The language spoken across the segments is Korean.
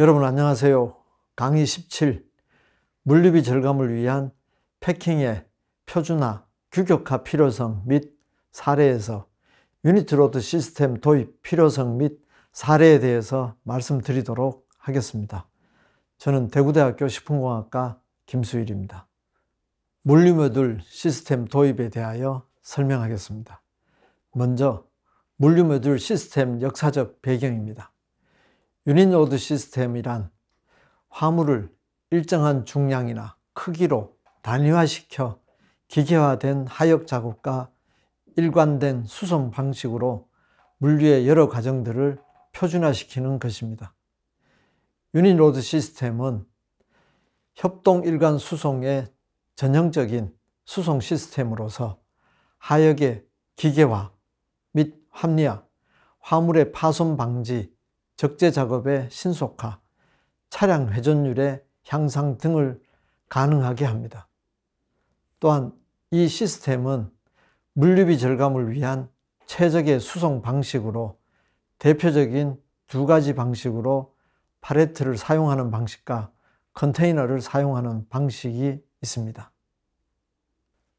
여러분 안녕하세요. 강의 17물류비 절감을 위한 패킹의 표준화, 규격화 필요성 및 사례에서 유니트로드 시스템 도입 필요성 및 사례에 대해서 말씀드리도록 하겠습니다. 저는 대구대학교 식품공학과 김수일입니다. 물류 모듈 시스템 도입에 대하여 설명하겠습니다. 먼저 물류 모듈 시스템 역사적 배경입니다. 유닛로드 시스템이란 화물을 일정한 중량이나 크기로 단위화시켜 기계화된 하역 작업과 일관된 수송 방식으로 물류의 여러 과정들을 표준화시키는 것입니다. 유닛로드 시스템은 협동 일관 수송의 전형적인 수송 시스템으로서 하역의 기계화 및 합리화, 화물의 파손 방지, 적재 작업의 신속화, 차량 회전율의 향상 등을 가능하게 합니다. 또한 이 시스템은 물류비 절감을 위한 최적의 수송 방식으로 대표적인 두 가지 방식으로 파레트를 사용하는 방식과 컨테이너를 사용하는 방식이 있습니다.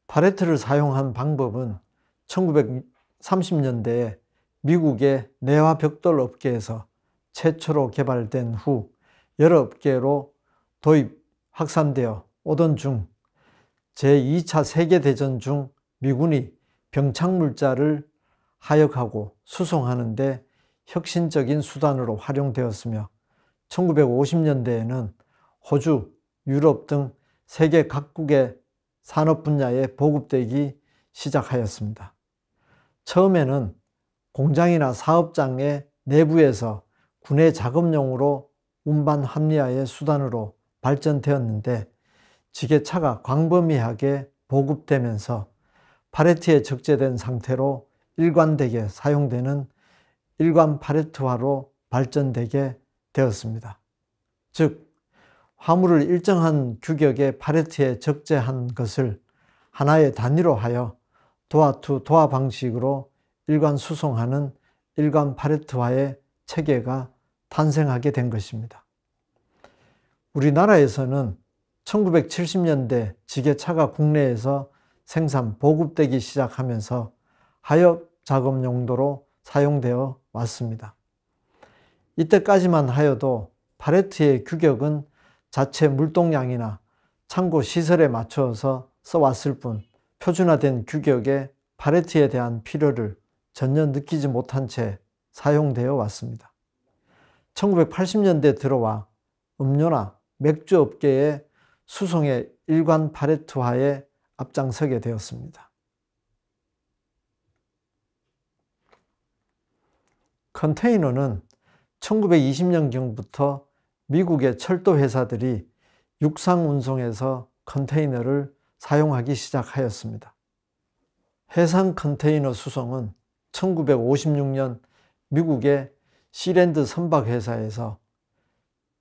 파레트를 사용한 방법은 1930년대에 미국의 내화 벽돌 업계에서 최초로 개발된 후 여러 업계로 도입, 확산되어 오던 중 제2차 세계대전 중 미군이 병착물자를 하역하고 수송하는 데 혁신적인 수단으로 활용되었으며 1950년대에는 호주, 유럽 등 세계 각국의 산업 분야에 보급되기 시작하였습니다. 처음에는 공장이나 사업장의 내부에서 군의 작업용으로 운반 합리화의 수단으로 발전되었는데 지게차가 광범위하게 보급되면서 파레트에 적재된 상태로 일관되게 사용되는 일관 파레트화로 발전되게 되었습니다. 즉, 화물을 일정한 규격의 파레트에 적재한 것을 하나의 단위로 하여 도화 투 도화 방식으로 일관 수송하는 일관 파레트화의 체계가 탄생하게 된 것입니다. 우리나라에서는 1970년대 지게차가 국내에서 생산 보급되기 시작하면서 하역 작업 용도로 사용되어 왔습니다. 이때까지만 하여도 팔레트의 규격은 자체 물동량이나 창고 시설에 맞춰서 써왔을 뿐 표준화된 규격에 팔레트에 대한 필요를 전혀 느끼지 못한 채 사용되어 왔습니다. 1980년대 들어와 음료나 맥주 업계의 수송의 일관 팔레트화에 앞장서게 되었습니다. 컨테이너는 1920년경부터 미국의 철도 회사들이 육상 운송에서 컨테이너를 사용하기 시작하였습니다. 해상 컨테이너 수송은 1956년 미국의 시랜드 선박회사에서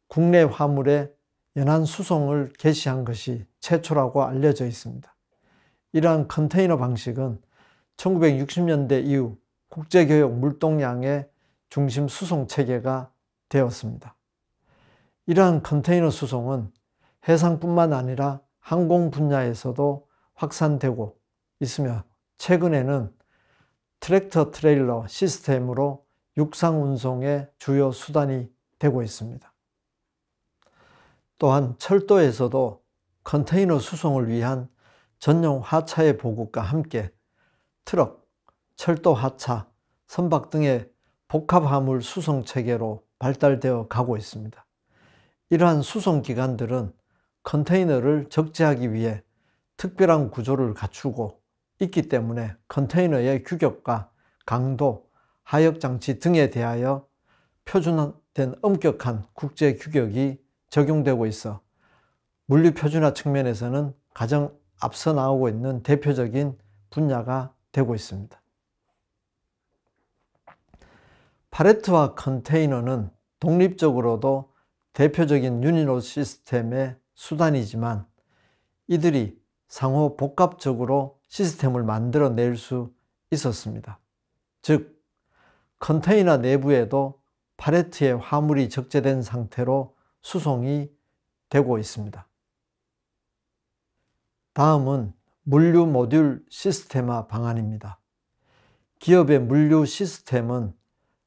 국내 화물의 연한 수송을 개시한 것이 최초라고 알려져 있습니다. 이러한 컨테이너 방식은 1960년대 이후 국제교역 물동량의 중심 수송 체계가 되었습니다. 이러한 컨테이너 수송은 해상뿐만 아니라 항공 분야에서도 확산되고 있으며 최근에는 트랙터 트레일러 시스템으로 육상 운송의 주요 수단이 되고 있습니다. 또한 철도에서도 컨테이너 수송을 위한 전용 하차의 보급과 함께 트럭, 철도 하차, 선박 등의 복합 화물 수송 체계로 발달되어 가고 있습니다. 이러한 수송 기관들은 컨테이너를 적재하기 위해 특별한 구조를 갖추고 있기 때문에 컨테이너의 규격과 강도, 하역장치 등에 대하여 표준화된 엄격한 국제 규격이 적용되고 있어 물류 표준화 측면에서는 가장 앞서 나오고 있는 대표적인 분야가 되고 있습니다. 팔레트와 컨테이너는 독립적으로도 대표적인 유니로 시스템의 수단이지만 이들이 상호 복합적으로 시스템을 만들어낼 수 있었습니다. 즉 컨테이너 내부에도 팔레트의 화물이 적재된 상태로 수송이 되고 있습니다. 다음은 물류 모듈 시스템화 방안입니다. 기업의 물류 시스템은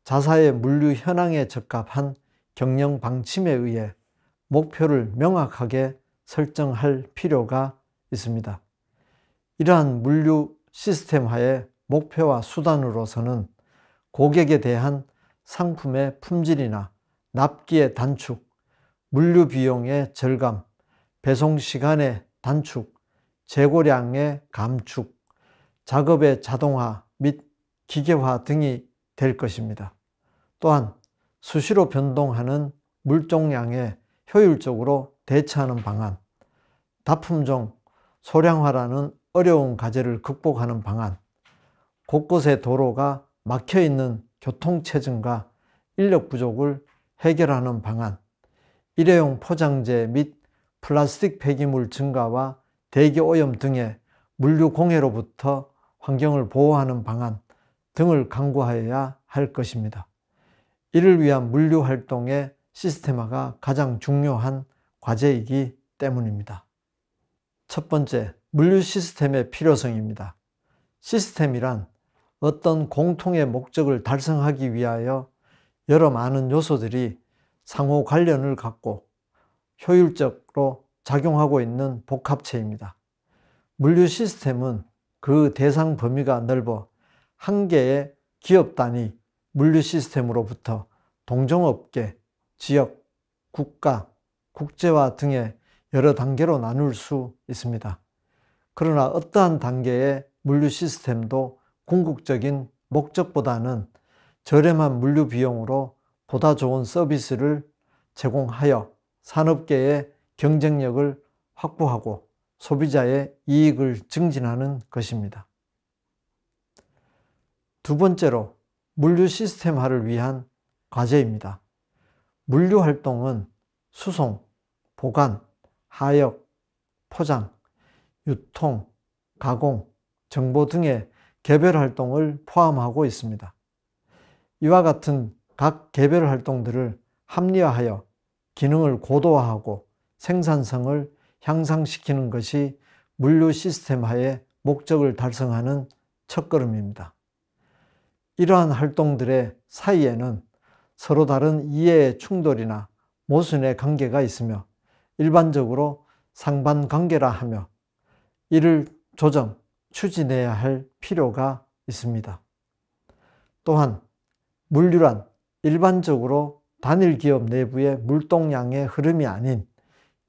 자사의 물류 현황에 적합한 경영 방침에 의해 목표를 명확하게 설정할 필요가 있습니다. 이러한 물류 시스템화의 목표와 수단으로서는 고객에 대한 상품의 품질이나 납기의 단축, 물류 비용의 절감, 배송 시간의 단축, 재고량의 감축, 작업의 자동화 및 기계화 등이 될 것입니다. 또한 수시로 변동하는 물종량에 효율적으로 대처하는 방안, 다품종 소량화라는 어려운 과제를 극복하는 방안, 곳곳의 도로가 막혀있는 교통체증과 인력 부족을 해결하는 방안, 일회용 포장재 및 플라스틱 폐기물 증가와 대기 오염 등의 물류 공해로부터 환경을 보호하는 방안 등을 강구하여야 할 것입니다. 이를 위한 물류 활동의 시스템화가 가장 중요한 과제이기 때문입니다. 첫 번째, 물류 시스템의 필요성입니다. 시스템이란 어떤 공통의 목적을 달성하기 위하여 여러 많은 요소들이 상호 관련을 갖고 효율적으로 작용하고 있는 복합체입니다. 물류 시스템은 그 대상 범위가 넓어 한 개의 기업 단위 물류 시스템으로부터 동종업계, 지역, 국가, 국제화 등의 여러 단계로 나눌 수 있습니다. 그러나 어떠한 단계의 물류 시스템도 궁극적인 목적보다는 저렴한 물류 비용으로 보다 좋은 서비스를 제공하여 산업계의 경쟁력을 확보하고 소비자의 이익을 증진하는 것입니다. 두 번째로 물류 시스템화를 위한 과제입니다. 물류 활동은 수송, 보관, 하역, 포장, 유통, 가공, 정보 등의 개별 활동을 포함하고 있습니다. 이와 같은 각 개별 활동들을 합리화하여 기능을 고도화하고 생산성을 향상시키는 것이 물류 시스템 하에 목적을 달성하는 첫걸음입니다. 이러한 활동들의 사이에는 서로 다른 이해의 충돌이나 모순의 관계가 있으며 일반적으로 상반관계라 하며 이를 조정, 추진해야 할 필요가 있습니다. 또한 물류란 일반적으로 단일 기업 내부의 물동량의 흐름이 아닌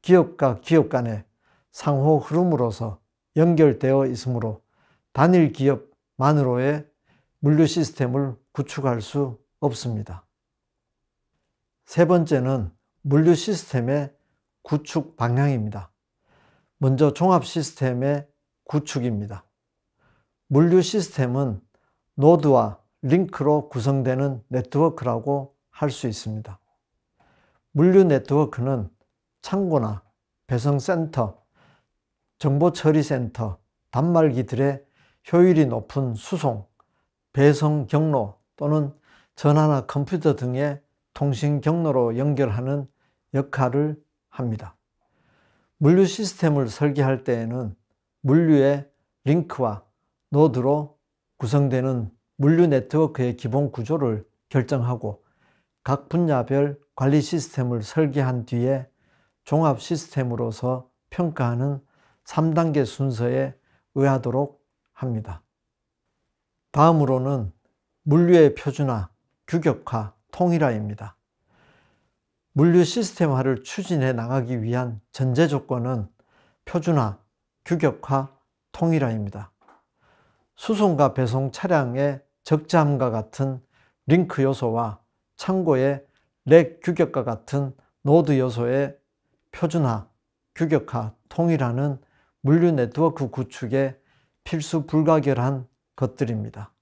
기업과 기업 간의 상호 흐름으로서 연결되어 있으므로 단일 기업만으로의 물류 시스템을 구축할 수 없습니다. 세 번째는 물류 시스템의 구축 방향입니다. 먼저 종합 시스템의 구축입니다. 물류 시스템은 노드와 링크로 구성되는 네트워크라고 할 수 있습니다. 물류 네트워크는 창고나 배송센터, 정보처리센터, 단말기들의 효율이 높은 수송, 배송 경로 또는 전화나 컴퓨터 등의 통신 경로로 연결하는 역할을 합니다. 물류 시스템을 설계할 때에는 물류의 링크와 노드로 구성되는 물류 네트워크의 기본 구조를 결정하고 각 분야별 관리 시스템을 설계한 뒤에 종합 시스템으로서 평가하는 3단계 순서에 의하도록 합니다. 다음으로는 물류의 표준화, 규격화, 통일화입니다. 물류 시스템화를 추진해 나가기 위한 전제 조건은 표준화, 규격화, 통일화입니다. 수송과 배송 차량의 적재함과 같은 링크 요소와 창고의 렉 규격과 같은 노드 요소의 표준화, 규격화, 통일하는 물류 네트워크 구축에 필수 불가결한 것들입니다.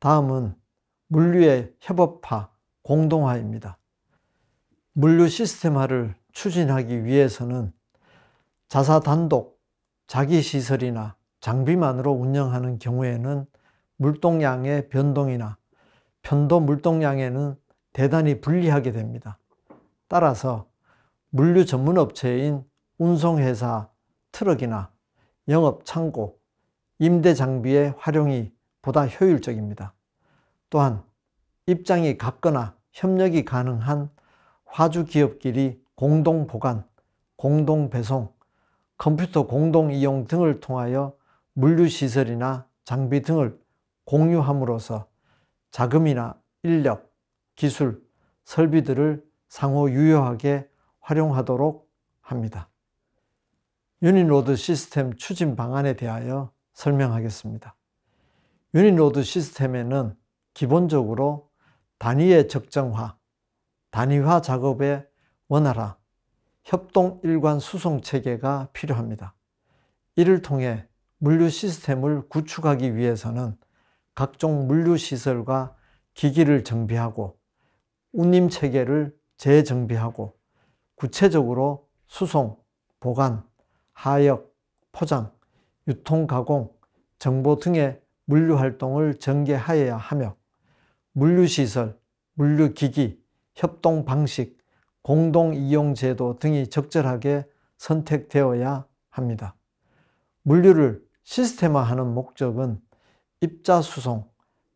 다음은 물류의 협업화, 공동화입니다. 물류 시스템화를 추진하기 위해서는 자사 단독, 자기 시설이나 장비만으로 운영하는 경우에는 물동량의 변동이나 편도 물동량에는 대단히 불리하게 됩니다. 따라서 물류 전문 업체인 운송회사 트럭이나 영업 창고, 임대 장비의 활용이 보다 효율적입니다. 또한 입장이 같거나 협력이 가능한 화주 기업끼리 공동 보관, 공동 배송, 컴퓨터 공동 이용 등을 통하여 물류시설이나 장비 등을 공유함으로써 자금이나 인력, 기술, 설비들을 상호 유효하게 활용하도록 합니다. 유닛로드 시스템 추진 방안에 대하여 설명하겠습니다. 유닛로드 시스템에는 기본적으로 단위의 적정화, 단위화 작업의 원활화, 협동 일관 수송 체계가 필요합니다. 이를 통해 물류 시스템을 구축하기 위해서는 각종 물류 시설과 기기를 정비하고 운임 체계를 재정비하고 구체적으로 수송, 보관, 하역, 포장, 유통 가공, 정보 등의 물류 활동을 전개하여야 하며 물류 시설, 물류 기기, 협동 방식, 공동이용제도 등이 적절하게 선택되어야 합니다. 물류를 시스템화하는 목적은 입자 수송,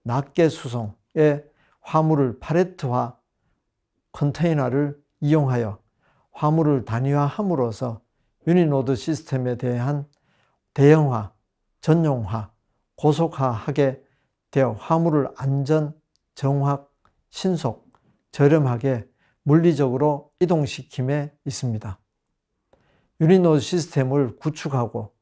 낱개 수송의 화물을 팔레트화 컨테이너를 이용하여 화물을 단위화함으로써 유니노드 시스템에 대한 대형화, 전용화, 고속화하게 되어 화물을 안전, 정확, 신속, 저렴하게 물리적으로 이동시킴에 있습니다. 유니노 시스템을 구축하고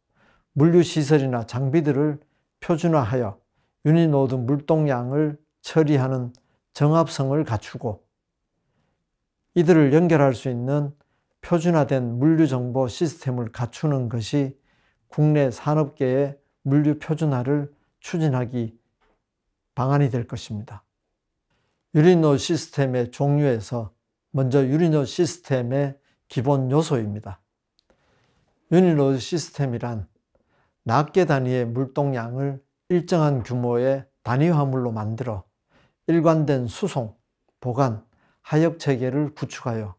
물류시설이나 장비들을 표준화하여 유니노드 물동량을 처리하는 정합성을 갖추고 이들을 연결할 수 있는 표준화된 물류정보 시스템을 갖추는 것이 국내 산업계의 물류 표준화를 추진하기 방안이 될 것입니다. 유리노 시스템의 종류에서 먼저 유니노 시스템의 기본 요소입니다. 유니노 시스템이란 낱개 단위의 물동량을 일정한 규모의 단위화물로 만들어 일관된 수송, 보관, 하역 체계를 구축하여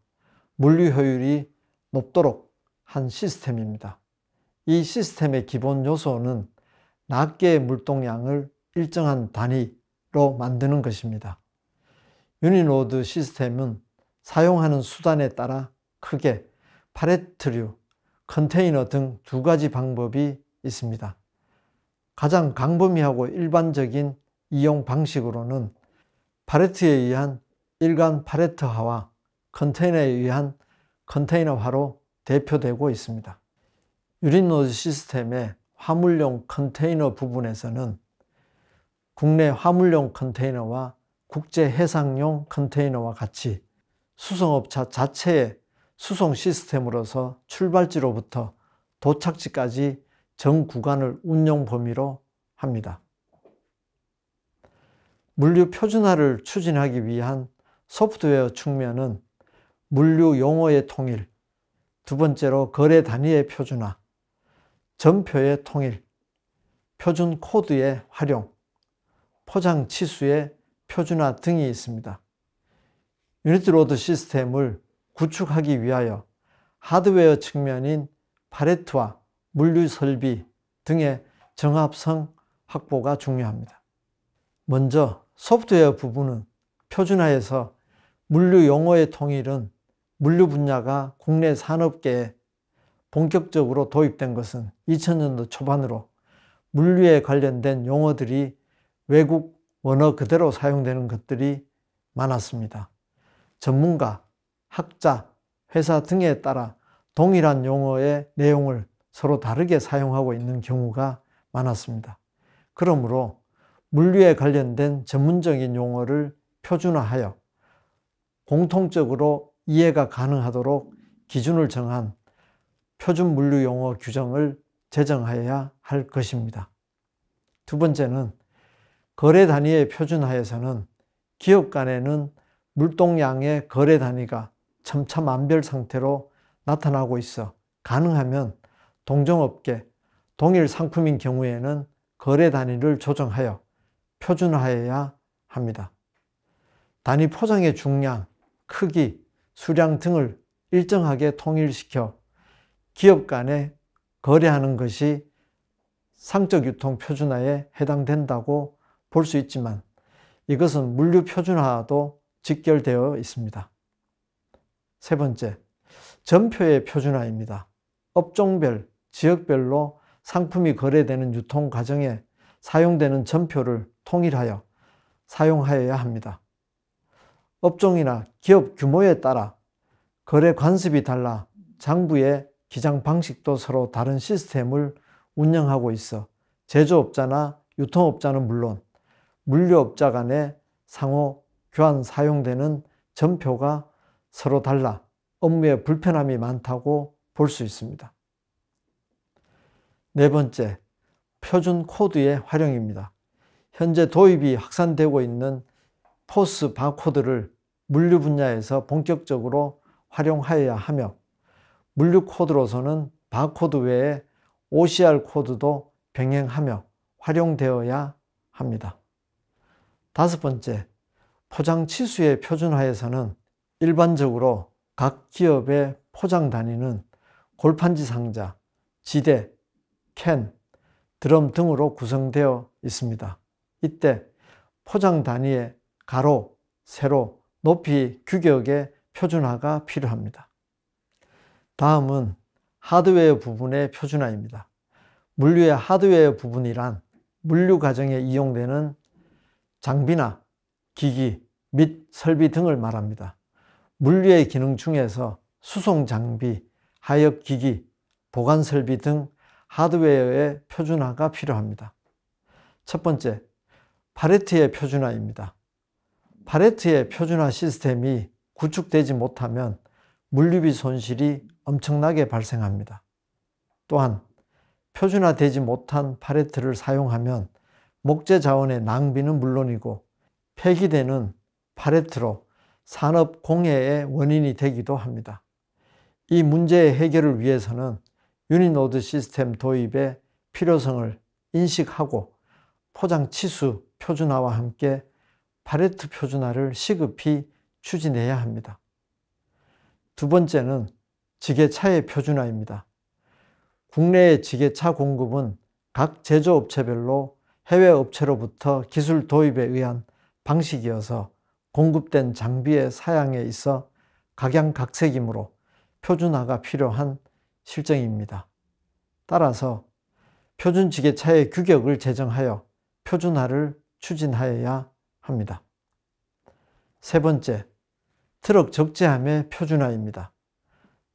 물류 효율이 높도록 한 시스템입니다. 이 시스템의 기본 요소는 낱개 물동량을 일정한 단위로 만드는 것입니다. 유니로드 시스템은 사용하는 수단에 따라 크게 파레트류, 컨테이너 등 두 가지 방법이 있습니다. 가장 광범위하고 일반적인 이용 방식으로는 파레트에 의한 일간 파레트화와 컨테이너에 의한 컨테이너화로 대표되고 있습니다. 유린노즈 시스템의 화물용 컨테이너 부분에서는 국내 화물용 컨테이너와 국제 해상용 컨테이너와 같이 수송업차 자체의 수송 시스템으로서 출발지로부터 도착지까지 전 구간을 운용 범위로 합니다. 물류 표준화를 추진하기 위한 소프트웨어 측면은 물류 용어의 통일, 두 번째로 거래 단위의 표준화, 전표의 통일, 표준 코드의 활용, 포장 치수의 표준화 등이 있습니다. 유니티 로드 시스템을 구축하기 위하여 하드웨어 측면인 파레트와 물류 설비 등의 정합성 확보가 중요합니다. 먼저 소프트웨어 부분은 표준화에서 물류 용어의 통일은 물류 분야가 국내 산업계에 본격적으로 도입된 것은 2000년도 초반으로 물류에 관련된 용어들이 외국 원어 그대로 사용되는 것들이 많았습니다. 전문가, 학자, 회사 등에 따라 동일한 용어의 내용을 서로 다르게 사용하고 있는 경우가 많았습니다. 그러므로 물리에 관련된 전문적인 용어를 표준화하여 공통적으로 이해가 가능하도록 기준을 정한 표준 물류 용어 규정을 제정하야할 것입니다. 두 번째는 거래 단위의 표준화에서는 기업 간에는 물동량의 거래 단위가 점차 만별 상태로 나타나고 있어 가능하면 동종업계 동일 상품인 경우에는 거래 단위를 조정하여 표준화해야 합니다. 단위 포장의 중량, 크기, 수량 등을 일정하게 통일시켜 기업 간에 거래하는 것이 상적 유통 표준화에 해당된다고 볼 수 있지만 이것은 물류 표준화도 직결되어 있습니다. 세 번째, 전표의 표준화입니다. 업종별, 지역별로 상품이 거래되는 유통 과정에 사용되는 전표를 통일하여 사용하여야 합니다. 업종이나 기업 규모에 따라 거래 관습이 달라 장부의 기장 방식도 서로 다른 시스템을 운영하고 있어 제조업자나 유통업자는 물론 물류업자 간의 상호 교환 사용되는 전표가 서로 달라 업무에 불편함이 많다고 볼 수 있습니다. 네 번째, 표준 코드의 활용입니다. 현재 도입이 확산되고 있는 포스 바코드를 물류 분야에서 본격적으로 활용하여야 하며 물류 코드로서는 바코드 외에 OCR 코드도 병행하며 활용되어야 합니다. 다섯 번째, 포장 치수의 표준화에서는 일반적으로 각 기업의 포장 단위는 골판지 상자, 지대, 캔, 드럼 등으로 구성되어 있습니다. 이때 포장 단위의 가로, 세로, 높이 규격의 표준화가 필요합니다. 다음은 하드웨어 부분의 표준화입니다. 물류의 하드웨어 부분이란 물류 과정에 이용되는 장비나 기기 및 설비 등을 말합니다. 물류의 기능 중에서 수송 장비, 하역 기기, 보관 설비 등 하드웨어의 표준화가 필요합니다. 첫 번째, 파레트의 표준화입니다. 파레트의 표준화 시스템이 구축되지 못하면 물류비 손실이 엄청나게 발생합니다. 또한 표준화되지 못한 파레트를 사용하면 목재 자원의 낭비는 물론이고 폐기되는 파레트로 산업 공해의 원인이 되기도 합니다. 이 문제의 해결을 위해서는 유니노드 시스템 도입의 필요성을 인식하고 포장 치수 표준화와 함께 파레트 표준화를 시급히 추진해야 합니다. 두 번째는 지게차의 표준화입니다. 국내의 지게차 공급은 각 제조업체별로 해외 업체로부터 기술 도입에 의한 방식이어서 공급된 장비의 사양에 있어 각양각색이므로 표준화가 필요한 실정입니다. 따라서 표준지게차의 규격을 제정하여 표준화를 추진하여야 합니다. 세 번째, 트럭 적재함의 표준화입니다.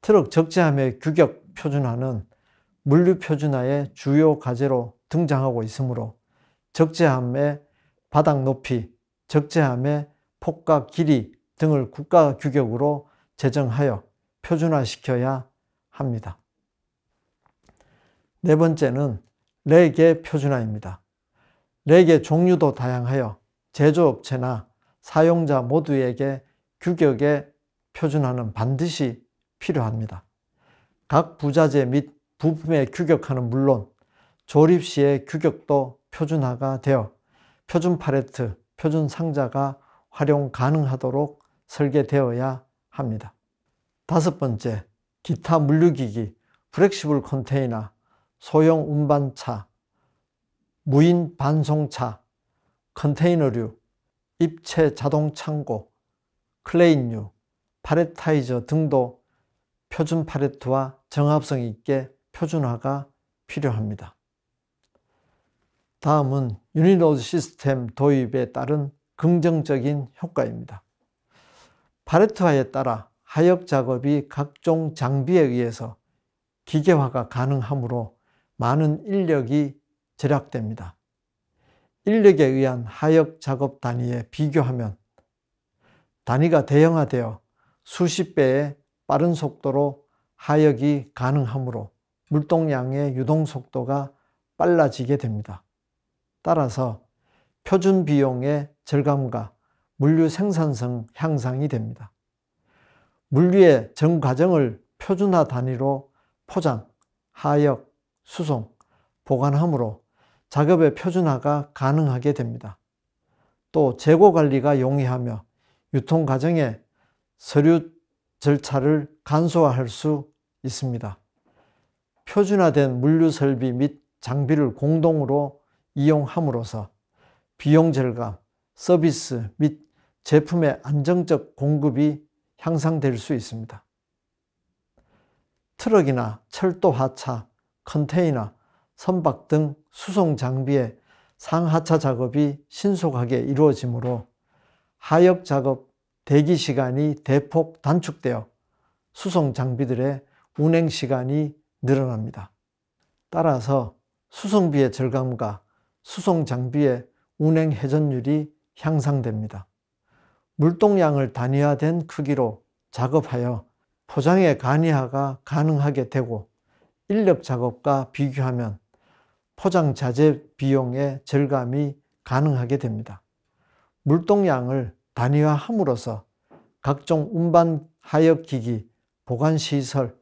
트럭 적재함의 규격 표준화는 물류 표준화의 주요 과제로 등장하고 있으므로 적재함의 바닥 높이, 적재함의 폭과 길이 등을 국가 규격으로 제정하여 표준화시켜야 합니다. 네 번째는 렉의 표준화입니다. 렉의 종류도 다양하여 제조업체나 사용자 모두에게 규격의 표준화는 반드시 필요합니다. 각 부자재 및 부품의 규격화는 물론 조립 시의 규격도 표준화가 되어 표준 팔레트, 표준 상자가 활용 가능하도록 설계되어야 합니다. 다섯 번째, 기타 물류기기, 플렉시블 컨테이너, 소형 운반차, 무인 반송차, 컨테이너류, 입체 자동 창고, 클레인류, 파레타이저 등도 표준 파레트와 정합성 있게 표준화가 필요합니다. 다음은 유니로드 시스템 도입에 따른 긍정적인 효과입니다. 파레트화에 따라 하역 작업이 각종 장비에 의해서 기계화가 가능하므로 많은 인력이 절약됩니다. 인력에 의한 하역 작업 단위에 비교하면 단위가 대형화되어 수십 배의 빠른 속도로 하역이 가능하므로 물동량의 유동 속도가 빨라지게 됩니다. 따라서 표준 비용의 절감과 물류 생산성 향상이 됩니다. 물류의 전 과정을 표준화 단위로 포장, 하역, 수송, 보관함으로 작업의 표준화가 가능하게 됩니다. 또 재고 관리가 용이하며 유통 과정에 서류 절차를 간소화할 수 있습니다. 표준화된 물류 설비 및 장비를 공동으로 이용함으로써 비용 절감, 서비스 및 제품의 안정적 공급이 향상될 수 있습니다. 트럭이나 철도 하차, 컨테이너, 선박 등 수송 장비의 상하차 작업이 신속하게 이루어지므로 하역 작업 대기 시간이 대폭 단축되어 수송 장비들의 운행 시간이 늘어납니다. 따라서 수송비의 절감과 수송 장비의 운행 회전율이 향상됩니다. 물동량을 단위화된 크기로 작업하여 포장의 간이화가 가능하게 되고 인력 작업과 비교하면 포장 자재 비용의 절감이 가능하게 됩니다. 물동량을 단위화함으로써 각종 운반 하역기기, 보관시설,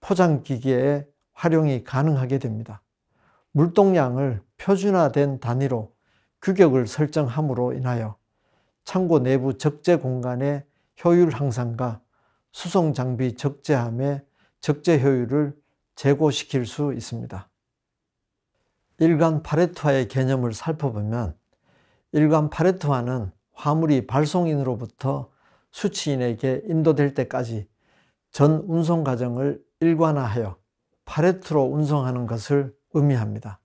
포장기기의 활용이 가능하게 됩니다. 물동량을 표준화된 단위로 규격을 설정함으로 인하여 창고 내부 적재 공간의 효율 향상과 수송 장비 적재함의 적재 효율을 제고시킬 수 있습니다. 일관 파레트화의 개념을 살펴보면 일관 파레트화는 화물이 발송인으로부터 수취인에게 인도될 때까지 전 운송 과정을 일관화하여 파레트로 운송하는 것을 의미합니다.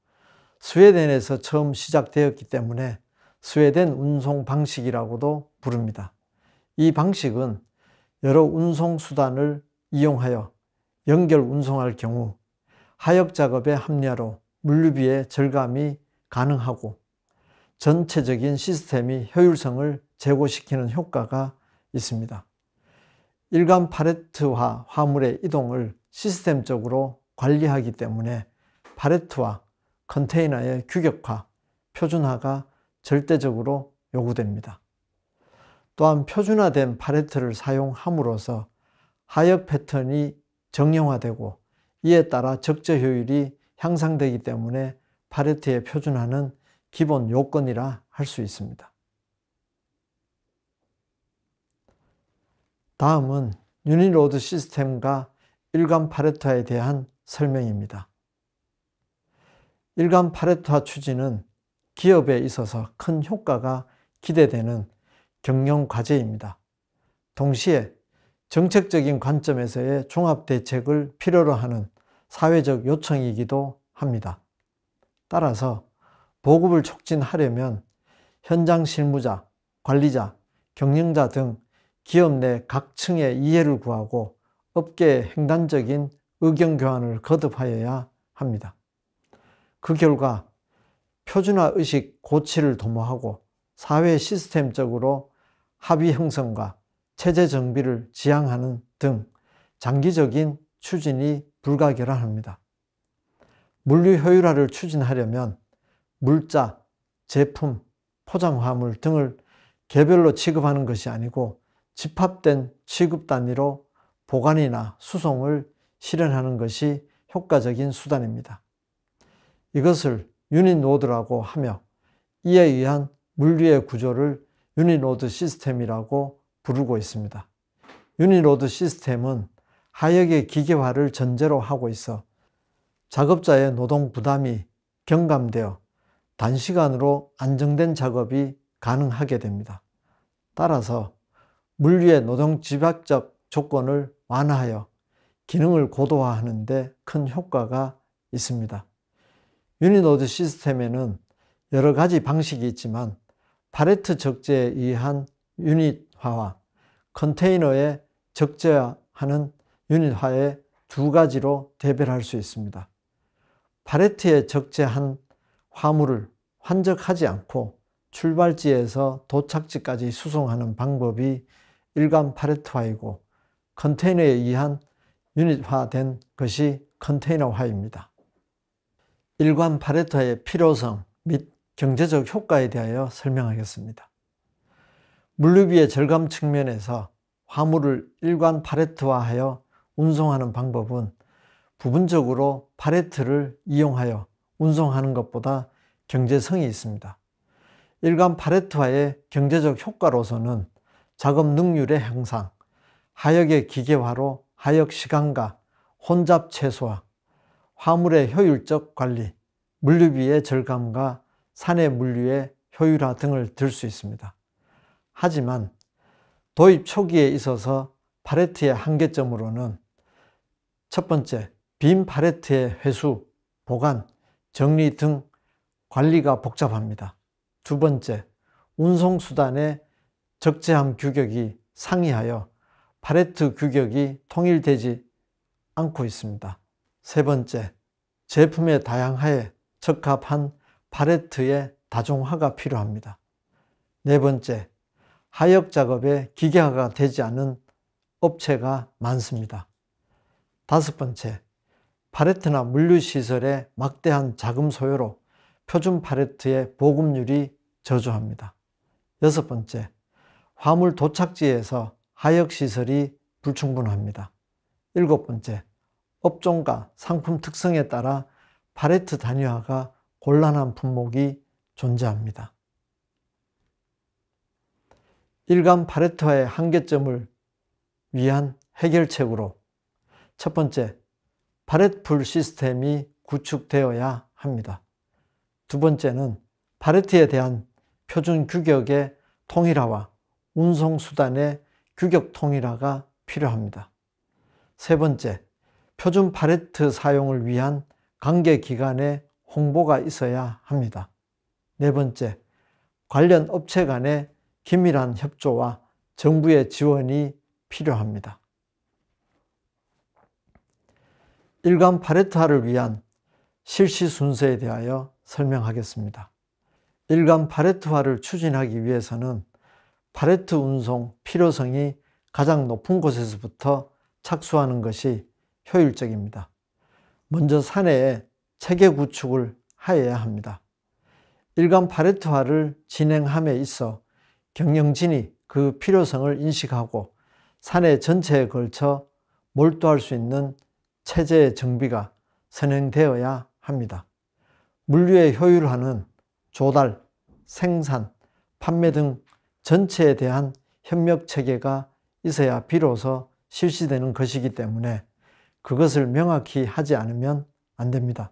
스웨덴에서 처음 시작되었기 때문에 스웨덴 운송 방식이라고도 부릅니다. 이 방식은 여러 운송 수단을 이용하여 연결 운송할 경우 하역 작업의 합리화로 물류비의 절감이 가능하고 전체적인 시스템이 효율성을 제고시키는 효과가 있습니다. 일간 파레트와 화물의 이동을 시스템적으로 관리하기 때문에 파레트와 컨테이너의 규격화, 표준화가 절대적으로 요구됩니다. 또한 표준화된 팔레트를 사용함으로써 하역 패턴이 정형화되고 이에 따라 적재 효율이 향상되기 때문에 팔레트의 표준화는 기본 요건이라 할 수 있습니다. 다음은 유니로드 시스템과 일관 팔레트에 대한 설명입니다. 일간 파레토와 추진은 기업에 있어서 큰 효과가 기대되는 경영 과제입니다. 동시에 정책적인 관점에서의 종합대책을 필요로 하는 사회적 요청이기도 합니다. 따라서 보급을 촉진하려면 현장 실무자, 관리자, 경영자 등 기업 내 각 층의 이해를 구하고 업계의 횡단적인 의견 교환을 거듭하여야 합니다. 그 결과 표준화 의식 고치를 도모하고 사회 시스템적으로 합의 형성과 체제 정비를 지향하는 등 장기적인 추진이 불가결한합니다. 물류 효율화를 추진하려면 물자, 제품, 포장화물 등을 개별로 취급하는 것이 아니고 집합된 취급 단위로 보관이나 수송을 실현하는 것이 효과적인 수단입니다. 이것을 유니노드라고 하며 이에 의한 물류의 구조를 유니노드 시스템이라고 부르고 있습니다. 유니노드 시스템은 하역의 기계화를 전제로 하고 있어 작업자의 노동 부담이 경감되어 단시간으로 안정된 작업이 가능하게 됩니다. 따라서 물류의 노동 집약적 조건을 완화하여 기능을 고도화하는 데 큰 효과가 있습니다. 유니노드 시스템에는 여러 가지 방식이 있지만 파레트 적재에 의한 유닛화와 컨테이너에 적재하는 유닛화의 두 가지로 대별할 수 있습니다. 파레트에 적재한 화물을 환적하지 않고 출발지에서 도착지까지 수송하는 방법이 일간 파레트화이고 컨테이너에 의한 유닛화된 것이 컨테이너화입니다. 일관 파레토의 필요성 및 경제적 효과에 대하여 설명하겠습니다. 물류비의 절감 측면에서 화물을 일관 파레트화하여 운송하는 방법은 부분적으로 파레트를 이용하여 운송하는 것보다 경제성이 있습니다. 일관 파레트화의 경제적 효과로서는 작업 능률의 향상, 하역의 기계화로 하역 시간과 혼잡 최소화, 화물의 효율적 관리, 물류비의 절감과 산의 물류의 효율화 등을 들 수 있습니다. 하지만 도입 초기에 있어서 팔레트의 한계점으로는 첫 번째, 빈 팔레트의 회수, 보관, 정리 등 관리가 복잡합니다. 두 번째, 운송수단의 적재함 규격이 상이하여 팔레트 규격이 통일되지 않고 있습니다. 세 번째, 제품의 다양화에 적합한 팔레트의 다종화가 필요합니다. 네 번째, 하역 작업에 기계화가 되지 않은 업체가 많습니다. 다섯 번째, 팔레트나 물류시설의 막대한 자금 소요로 표준 팔레트의 보급률이 저조합니다. 여섯 번째, 화물 도착지에서 하역시설이 불충분합니다. 일곱 번째, 업종과 상품 특성에 따라 팔레트 단위화가 곤란한 품목이 존재합니다. 일간 팔레트화의 한계점을 위한 해결책으로 첫 번째, 팔레트풀 시스템이 구축되어야 합니다. 두 번째는 팔레트에 대한 표준 규격의 통일화와 운송수단의 규격 통일화가 필요합니다. 세 번째, 표준 팔레트 사용을 위한 관계 기관의 홍보가 있어야 합니다. 네 번째, 관련 업체 간의 긴밀한 협조와 정부의 지원이 필요합니다. 일간 팔레트화를 위한 실시 순서에 대하여 설명하겠습니다. 일간 팔레트화를 추진하기 위해서는 팔레트 운송 필요성이 가장 높은 곳에서부터 착수하는 것이 효율적입니다. 먼저 산내에 체계 구축을 하여야 합니다. 일간 파레트화를 진행함에 있어 경영진이 그 필요성을 인식하고 산의 전체에 걸쳐 몰두할 수 있는 체제의 정비가 선행되어야 합니다. 물류의 효율화는 조달, 생산, 판매 등 전체에 대한 협력 체계가 있어야 비로소 실시되는 것이기 때문에 그것을 명확히 하지 않으면 안 됩니다.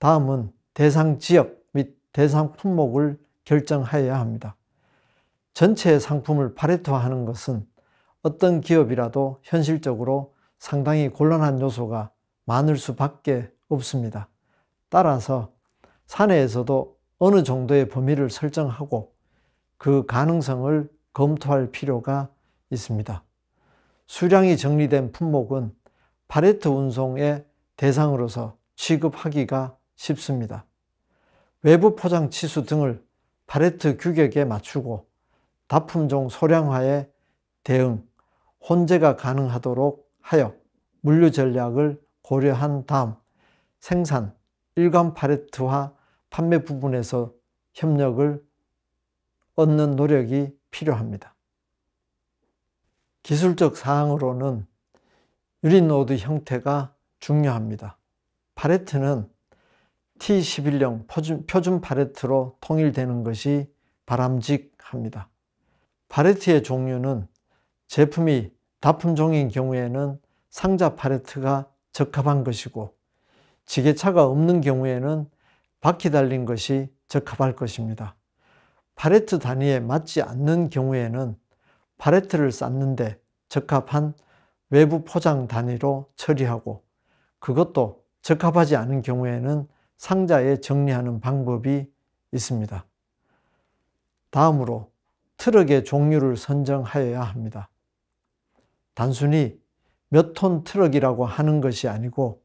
다음은 대상 지역 및 대상 품목을 결정하여야 합니다. 전체 상품을 파레트화하는 것은 어떤 기업이라도 현실적으로 상당히 곤란한 요소가 많을 수밖에 없습니다. 따라서 사내에서도 어느 정도의 범위를 설정하고 그 가능성을 검토할 필요가 있습니다. 수량이 정리된 품목은 바레트 운송의 대상으로서 취급하기가 쉽습니다. 외부 포장 치수 등을 바레트 규격에 맞추고 다품종 소량화에 대응, 혼재가 가능하도록 하여 물류 전략을 고려한 다음 생산, 일관 파레트와 판매 부분에서 협력을 얻는 노력이 필요합니다. 기술적 사항으로는 유리노드 형태가 중요합니다. 바레트는 T11형 표준, 표준 바레트로 통일되는 것이 바람직합니다. 바레트의 종류는 제품이 다품종인 경우에는 상자 파레트가 적합한 것이고 지게차가 없는 경우에는 바퀴 달린 것이 적합할 것입니다. 파레트 단위에 맞지 않는 경우에는 파레트를 쌓는데 적합한 외부 포장 단위로 처리하고 그것도 적합하지 않은 경우에는 상자에 정리하는 방법이 있습니다. 다음으로 트럭의 종류를 선정하여야 합니다. 단순히 몇 톤 트럭이라고 하는 것이 아니고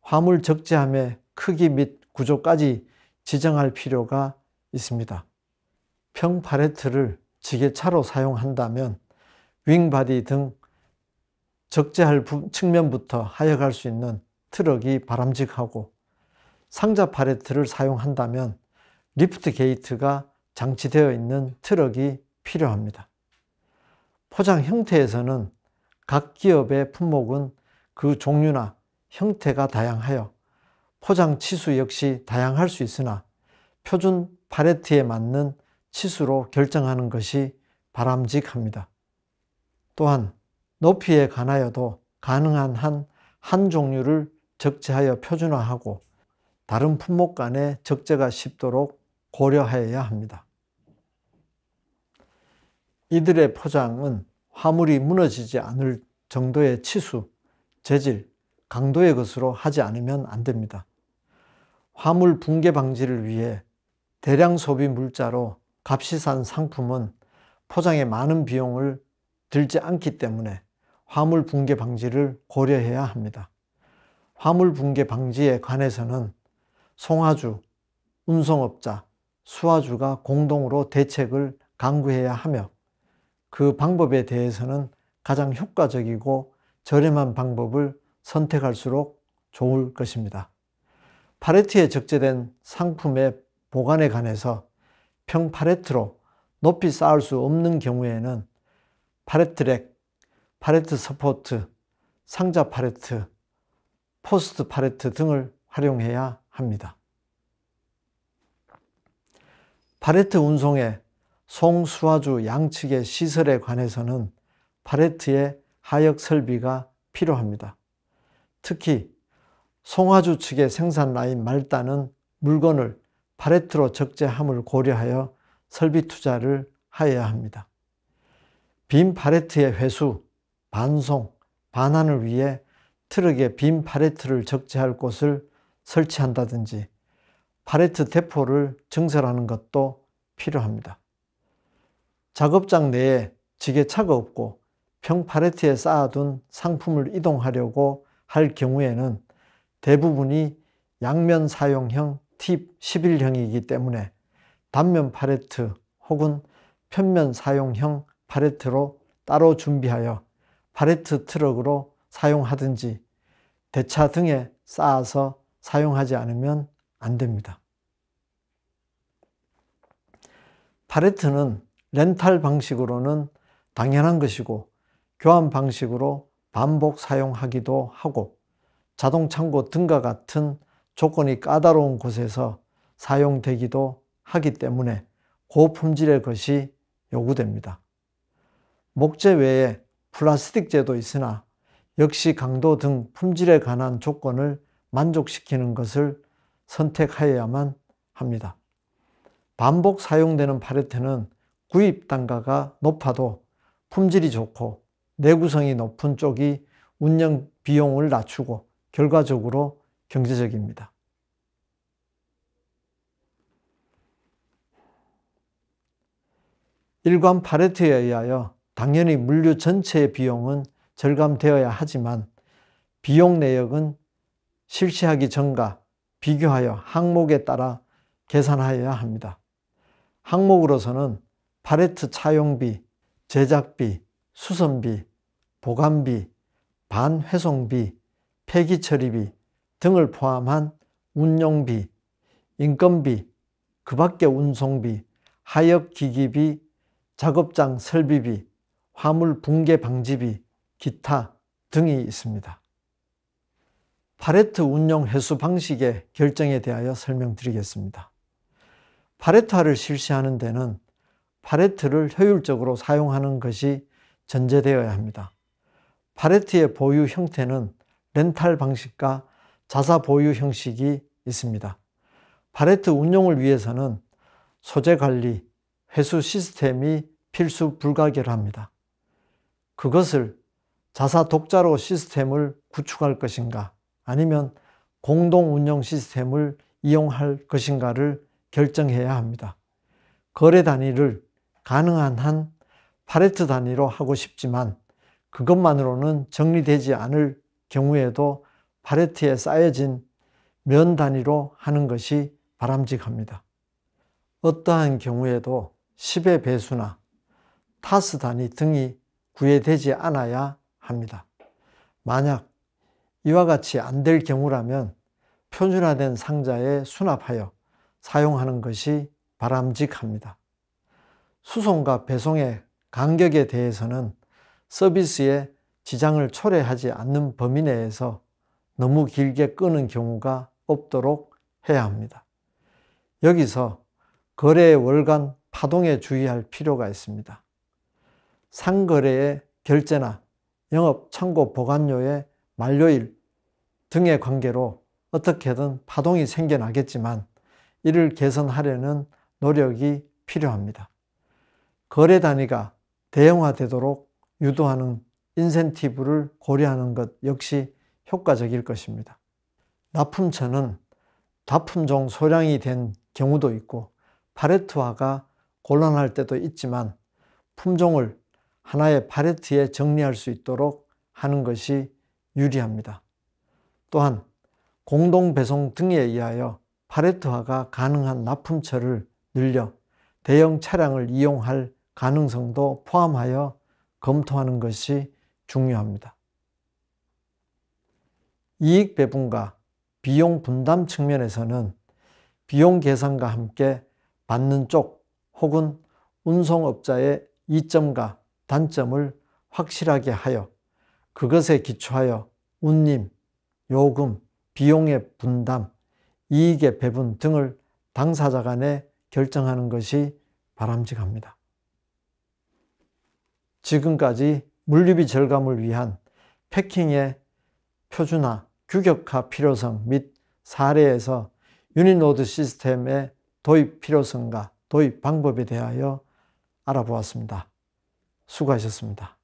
화물 적재함의 크기 및 구조까지 지정할 필요가 있습니다. 평 팔레트를 지게차로 사용한다면 윙바디 등 적재할 측면부터 하여갈 수 있는 트럭이 바람직하고 상자 파레트를 사용한다면 리프트 게이트가 장치되어 있는 트럭이 필요합니다. 포장 형태에서는 각 기업의 품목은 그 종류나 형태가 다양하여 포장 치수 역시 다양할 수 있으나 표준 파레트에 맞는 치수로 결정하는 것이 바람직합니다. 또한 높이에 관하여도 가능한 한 한 종류를 적재하여 표준화하고 다른 품목 간의 적재가 쉽도록 고려하여야 합니다. 이들의 포장은 화물이 무너지지 않을 정도의 치수, 재질, 강도의 것으로 하지 않으면 안 됩니다. 화물 붕괴 방지를 위해 대량 소비 물자로 값이 싼 상품은 포장에 많은 비용을 들지 않기 때문에 화물 붕괴 방지를 고려해야 합니다. 화물 붕괴 방지에 관해서는 송화주, 운송업자, 수화주가 공동으로 대책을 강구해야 하며 그 방법에 대해서는 가장 효과적이고 저렴한 방법을 선택할수록 좋을 것입니다. 파레트에 적재된 상품의 보관에 관해서 평파레트로 높이 쌓을 수 없는 경우에는 파레트랙 팔레트 서포트, 상자 팔레트, 포스트 팔레트 등을 활용해야 합니다. 팔레트 운송의 송수화주 양측의 시설에 관해서는 팔레트의 하역 설비가 필요합니다. 특히 송화주 측의 생산 라인 말단은 물건을 팔레트로 적재함을 고려하여 설비 투자를 하여야 합니다. 빈 팔레트의 회수, 반송, 반환을 위해 트럭에 빈파레트를 적재할 곳을 설치한다든지 파레트 대포를 증설하는 것도 필요합니다. 작업장 내에 지게차가 없고 평 팔레트에 쌓아둔 상품을 이동하려고 할 경우에는 대부분이 양면 사용형 팁 11형이기 때문에 단면 팔레트 혹은 편면 사용형 팔레트로 따로 준비하여 파레트 트럭으로 사용하든지 대차 등에 쌓아서 사용하지 않으면 안 됩니다. 팔레트는 렌탈 방식으로는 당연한 것이고 교환 방식으로 반복 사용하기도 하고 자동창고 등과 같은 조건이 까다로운 곳에서 사용되기도 하기 때문에 고품질의 것이 요구됩니다. 목재 외에 플라스틱 제도 있으나 역시 강도 등 품질에 관한 조건을 만족시키는 것을 선택하여야만 합니다. 반복 사용되는 팔레트는 구입 단가가 높아도 품질이 좋고 내구성이 높은 쪽이 운영 비용을 낮추고 결과적으로 경제적입니다. 일관 파레트에 의하여 당연히 물류 전체의 비용은 절감되어야 하지만 비용 내역은 실시하기 전과 비교하여 항목에 따라 계산하여야 합니다. 항목으로서는 팔레트 차용비, 제작비, 수선비, 보관비, 반회송비, 폐기처리비 등을 포함한 운용비, 인건비, 그 밖의 운송비, 하역기기비, 작업장 설비비, 화물 붕괴 방지비, 기타 등이 있습니다. 파레트 운용 회수 방식의 결정에 대하여 설명드리겠습니다. 파레트화를 실시하는 데는 파레트를 효율적으로 사용하는 것이 전제되어야 합니다. 파레트의 보유 형태는 렌탈 방식과 자사 보유 형식이 있습니다. 파레트 운용을 위해서는 소재 관리, 회수 시스템이 필수 불가결합니다. 그것을 자사 독자로 시스템을 구축할 것인가 아니면 공동 운영 시스템을 이용할 것인가를 결정해야 합니다. 거래 단위를 가능한 한 파레트 단위로 하고 싶지만 그것만으로는 정리되지 않을 경우에도 파레트에 쌓여진 면 단위로 하는 것이 바람직합니다. 어떠한 경우에도 10의 배수나 타스 단위 등이 구애되지 않아야 합니다. 만약 이와 같이 안 될 경우라면 표준화된 상자에 수납하여 사용하는 것이 바람직합니다. 수송과 배송의 간격에 대해서는 서비스에 지장을 초래하지 않는 범위 내에서 너무 길게 끄는 경우가 없도록 해야 합니다. 여기서 거래의 월간 파동에 주의할 필요가 있습니다. 상거래의 결제나 영업, 창고, 보관료의 만료일 등의 관계로 어떻게든 파동이 생겨나겠지만 이를 개선하려는 노력이 필요합니다. 거래 단위가 대형화되도록 유도하는 인센티브를 고려하는 것 역시 효과적일 것입니다. 납품처는 납품종 소량이 된 경우도 있고 파레트화가 곤란할 때도 있지만 품종을 하나의 팔레트에 정리할 수 있도록 하는 것이 유리합니다. 또한 공동 배송 등에 의하여 팔레트화가 가능한 납품처를 늘려 대형 차량을 이용할 가능성도 포함하여 검토하는 것이 중요합니다. 이익 배분과 비용 분담 측면에서는 비용 계산과 함께 받는 쪽 혹은 운송업자의 이점과 단점을 확실하게 하여 그것에 기초하여 운임, 요금, 비용의 분담, 이익의 배분 등을 당사자 간에 결정하는 것이 바람직합니다. 지금까지 물류비 절감을 위한 패킹의 표준화, 규격화 필요성 및 사례에서 유니노드 시스템의 도입 필요성과 도입 방법에 대하여 알아보았습니다. 수고하셨습니다.